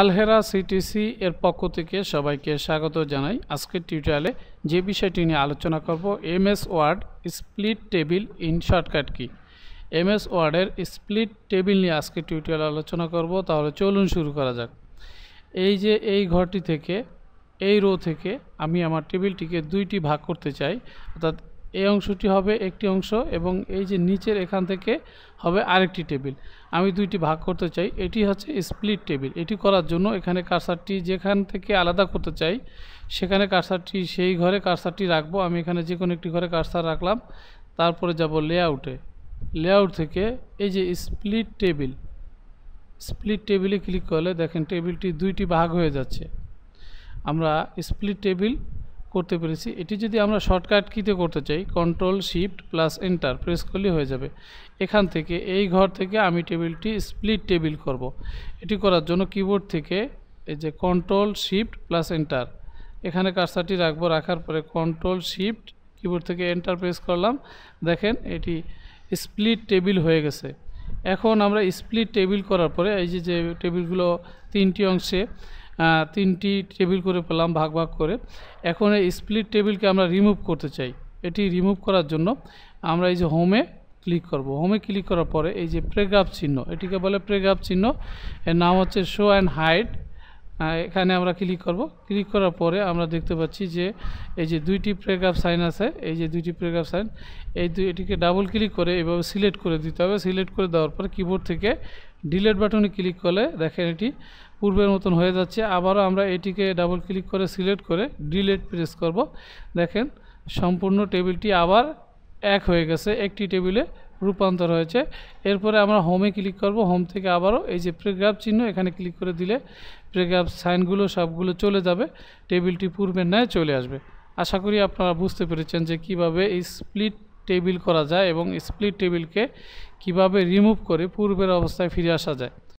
আলহেরা CTC এর পক্ষ থেকে সবাইকে স্বাগত জানাই আজকের টিউটোরিয়ালে যে বিষয়টি নিয়ে আলোচনা করব MS Word split table in shortcut key MS ওয়ার্ডের স্প্লিট টেবিল নিয়ে আজকে টিউটোরিয়াল আলোচনা করব তাহলে চলুন শুরু করা যাক এই যে এই ঘরটি থেকে এই রো থেকে আমি আমার টেবিলটিকে দুইটি ভাগ করতে চাই অর্থাৎ এই অংশটি হবে একটি অংশ এবং এই যে নিচের এখান থেকে হবে আরেকটি টেবিল আমি দুইটি ভাগ করতে চাই এটি হচ্ছে স্প্লিট টেবিল এটি করার জন্য এখানে কারসারটি যেখান থেকে আলাদা করতে চাই সেখানে কারসারটি সেই ঘরে কারসারটি রাখবো আমি এখানে যে কোনো একটি ঘরে কারসার রাখলাম তারপরে যাব লেআউটে লেআউট থেকে এই যে স্প্লিট টেবিল স্প্লিট টেবিলে ক্লিক করলে দেখেন টেবিলটি দুইটি ভাগ হয়ে যাচ্ছে আমরা স্প্লিট টেবিল করতে পেরেছি এটি যদি আমরা শর্টকাট কিতে করতে চাই control shift plus enter press করলে হয়ে যাবে এখান থেকে এই ঘর থেকে আমি টেবিলটি স্প্লিট টেবিল করব। এটি করার জন্য কিবোর্ড থেকে এই যে কন্ট্রোল শিফট প্লাস এন্টার এখানে কারসারটি রাখবো রাখার পরে কন্ট্রোল শিফট কিবোর্ড থেকে এন্টার প্রেস করলাম দেখেন এটি স্প্লিট টেবিল হয়ে গেছে এখন আমরা স্প্লিট টেবিল করার পরে এই যে যে টেবিলগুলো তিনটি অংশে তিনটি টেবিল করে পেলাম ভাগ ভাগ করে এখন এই স্প্লিট টেবিলকে আমরা রিমুভ করতে চাই এটি রিমুভ করার জন্য আমরা এই যে হোমে ক্লিক করব হোমে ক্লিক করার পরে এই যে প্রেগ্রাফ চিহ্ন এটিকে বলে প্রেগ্রাফ চিহ্ন এর নাম হচ্ছে শো অ্যান্ড হাইড এখানে আমরা ক্লিক করব ক্লিক করার পরে আমরা দেখতে পাচ্ছি যে এই যে দুইটি প্রেগ্রাফ সাইন আছে এই যে দুইটি প্রেগ্রাফ সাইন এই দুই এটিকে ডাবল ক্লিক করে এভাবে সিলেক্ট করে দিতে হবে সিলেক্ট করে দেওয়ার পর কিবোর্ড থেকে ডিলেট বাটনে ক্লিক করলে দেখেন এটি পূর্বের মতন হয়ে যাচ্ছে আবারও আমরা এটিকে ডাবল ক্লিক করে সিলেক্ট করে ডিলেট প্রেস করব দেখেন সম্পূর্ণ টেবিলটি আবার এক হয়ে গেছে একটি টেবিলে রূপান্তর হয়েছে এরপরে আমরা হোমে ক্লিক করব হোম থেকে আবারও এই যে প্রেগ্রাফ চিহ্ন এখানে ক্লিক করে দিলে প্রেগ্রাফ সাইনগুলো সবগুলো চলে যাবে টেবিলটি পূর্বের ন্যায় চলে আসবে আশা করি আপনারা বুঝতে পেরেছেন যে কিভাবে এই স্প্লিট টেবিল করা যায় এবং স্প্লিট টেবিলকে কিভাবে রিমুভ করে পূর্বের অবস্থায় ফিরে আসা যায়